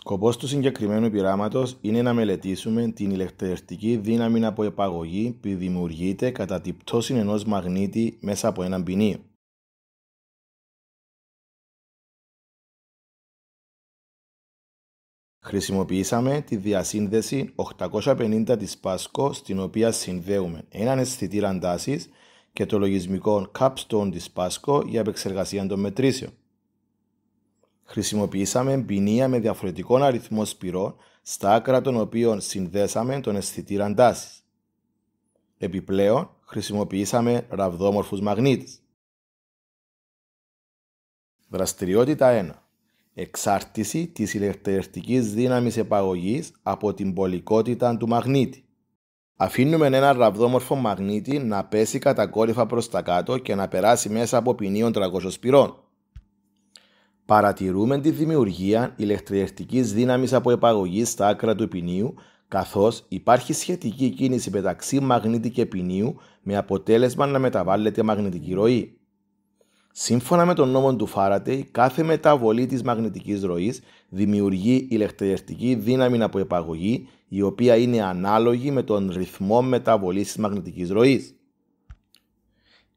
Σκοπός του συγκεκριμένου πειράματος είναι να μελετήσουμε την ηλεκτρική δύναμη από επαγωγή που δημιουργείται κατά την πτώση ενός μαγνήτη μέσα από έναν ποινί. Χρησιμοποιήσαμε τη διασύνδεση 850 της Πάσκο στην οποία συνδέουμε έναν αισθητήρα τάση και το λογισμικό capstone της Πάσκο για επεξεργασία των μετρήσεων. Χρησιμοποιήσαμε ποινία με διαφορετικό αριθμό σπυρών στα άκρα των οποίων συνδέσαμε τον αισθητήρα τάση. Επιπλέον, χρησιμοποιήσαμε ραβδόμορφους μαγνήτες. Δραστηριότητα 1. Εξάρτηση της ηλεκτρικής δύναμης επαγωγής από την πολικότητα του μαγνήτη. Αφήνουμε ένα ραβδόμορφο μαγνήτη να πέσει κατακόρυφα προς τα κάτω και να περάσει μέσα από ποινίων 300 σπυρών. Παρατηρούμε τη δημιουργία ηλεκτριερτική δύναμης από επαγωγή στα άκρα του ποινίου, καθώς υπάρχει σχετική κίνηση μεταξύ μαγνήτη και ποινίου με αποτέλεσμα να μεταβάλλεται μαγνητική ροή. Σύμφωνα με τον νόμο του Φάρατε, κάθε μεταβολή της μαγνητικής ροής δημιουργεί ηλεκτριευτική δύναμη από επαγωγή, η οποία είναι ανάλογη με τον ρυθμό μεταβολής της μαγνητικής ροής.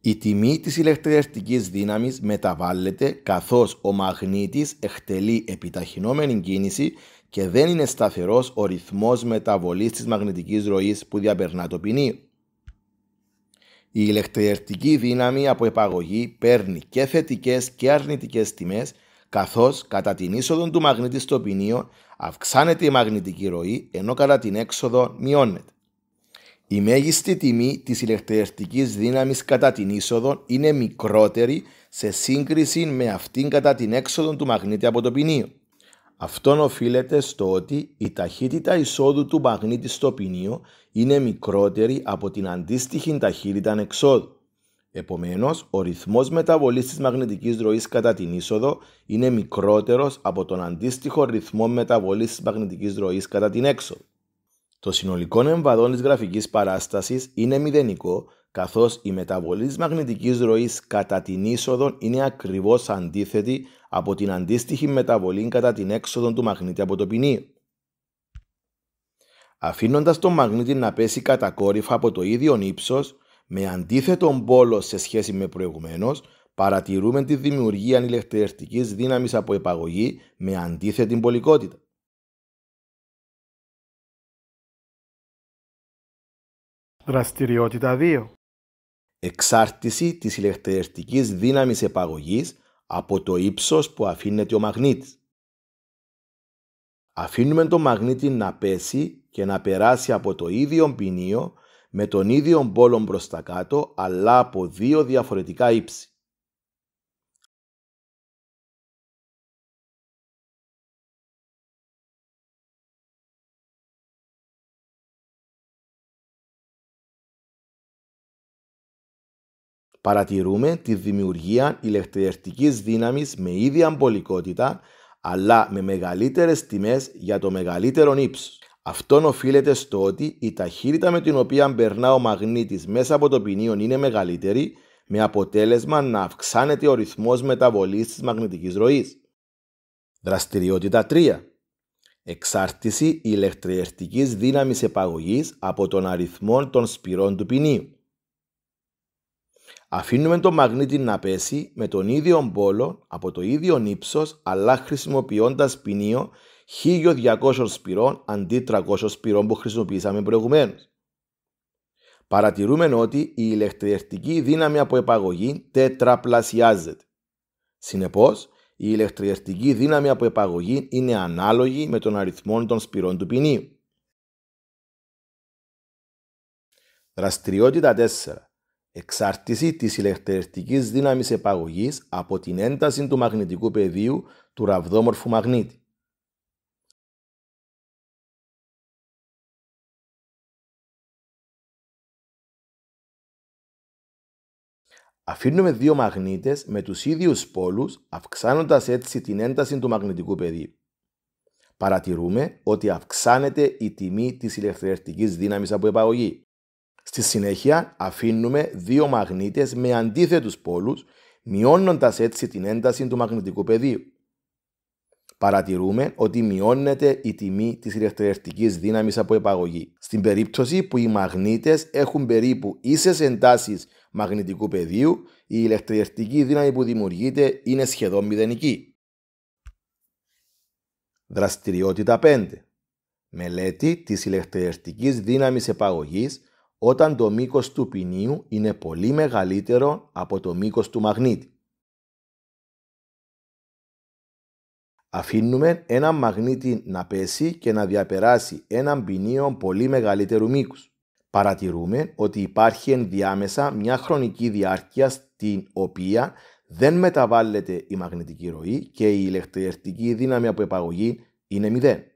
Η τιμή της ηλεκτριαστικής δύναμης μεταβάλλεται καθώς ο μαγνήτης εκτελεί επιταχυνόμενη κίνηση και δεν είναι σταθερός ο ρυθμός μεταβολής της μαγνητικής ροής που διαπερνά το ποινίο. Η ηλεκτριαστική δύναμη από επαγωγή παίρνει και θετικές και αρνητικές τιμές καθώς κατά την είσοδο του μαγνήτη στο ποινίο αυξάνεται η μαγνητική ροή ενώ κατά την έξοδο μειώνεται. Η μέγιστη τιμή της ηλεκτριστικής δύναμης κατά την είσοδο είναι μικρότερη σε σύγκριση με αυτήν κατά την έξοδο του μαγνήτη από το ποινίο. Αυτόν οφείλεται στο ότι η ταχύτητα εισόδου του μαγνήτη στο ποινίο είναι μικρότερη από την αντίστοιχη ταχύτητα εξόδου. Επομένως, ο ρυθμός μεταβολής της μαγνητικής ροής κατά την είσοδο είναι μικρότερος από τον αντίστοιχο ρυθμό μεταβολής της μαγνητικής ροής κατά την έξοδο. Το συνολικό εμβαδόν της γραφικής παράστασης είναι μηδενικό, καθώς η μεταβολή της μαγνητικής ροής κατά την είσοδο είναι ακριβώς αντίθετη από την αντίστοιχη μεταβολή κατά την έξοδο του μαγνήτη από το ποινί. Αφήνοντας τον μαγνήτη να πέσει κατακόρυφα από το ίδιο ύψος, με αντίθετον πόλο σε σχέση με προηγουμένως, παρατηρούμε τη δημιουργία ηλεκτρικής δύναμης από επαγωγή με αντίθετη πολικότητα. Δραστηριότητα 2. Εξάρτηση της ηλεκτριερτικής δύναμης επαγωγής από το ύψος που αφήνεται ο μαγνήτης. Αφήνουμε τον μαγνήτη να πέσει και να περάσει από το ίδιο ποινίο με τον ίδιο πόλο προ τα κάτω αλλά από δύο διαφορετικά ύψη. παρατηρούμε τη δημιουργία ηλεκτριερτικής δύναμης με ίδια πολικότητα, αλλά με μεγαλύτερες τιμές για το μεγαλύτερο ύψος. Αυτό οφείλεται στο ότι η ταχύτητα με την οποία περνά ο μαγνήτης μέσα από το ποινίον είναι μεγαλύτερη, με αποτέλεσμα να αυξάνεται ο ρυθμός μεταβολής της μαγνητικής ροής. Δραστηριότητα 3. Εξάρτηση ηλεκτριερτικής δύναμης επαγωγής από τον αριθμό των σπυρών του ποινίου. Αφήνουμε το μαγνήτη να πέσει με τον ίδιο πόλο από το ίδιο ύψος αλλά χρησιμοποιώντας ποινίο 1200 σπυρών αντί 300 σπυρών που χρησιμοποιήσαμε προηγουμένως. Παρατηρούμε ότι η ηλεκτριευτική δύναμη από επαγωγή τετραπλασιάζεται. Συνεπώς, η ηλεκτριευτική δύναμη από επαγωγή είναι ανάλογη με τον αριθμό των σπυρών του ποινίου. Δραστηριότητα 4. Εξάρτηση της ηλεκτρευτικής δύναμης επαγωγής από την ένταση του μαγνητικού πεδίου του ραβδόμορφου μαγνήτη. Αφήνουμε δύο μαγνήτες με τους ίδιους πόλους, αυξάνοντας έτσι την ένταση του μαγνητικού πεδίου. Παρατηρούμε ότι αυξάνεται η τιμή της ηλεκτρευτικής δύναμης από επαγωγή. Στη συνέχεια αφήνουμε δύο μαγνήτες με αντίθετους πόλους, μειώνοντας έτσι την ένταση του μαγνητικού πεδίου. Παρατηρούμε ότι μειώνεται η τιμή της ηλεκτροερτικής δύναμης από επαγωγή. Στην περίπτωση που οι μαγνήτες έχουν περίπου ίσες εντάσεις μαγνητικού πεδίου, η ηλεκτροερτική δύναμη που δημιουργείται είναι σχεδόν μηδενική. Δραστηριότητα 5. Μελέτη της ηλεκτροερτικής δύναμης επαγωγής όταν το μήκος του ποινίου είναι πολύ μεγαλύτερο από το μήκος του μαγνήτη. Αφήνουμε έναν μαγνήτη να πέσει και να διαπεράσει έναν ποινίο πολύ μεγαλύτερου μήκους. Παρατηρούμε ότι υπάρχει ενδιάμεσα μια χρονική διάρκεια στην οποία δεν μεταβάλλεται η μαγνητική ροή και η ηλεκτρική δύναμη από επαγωγή είναι μηδέν.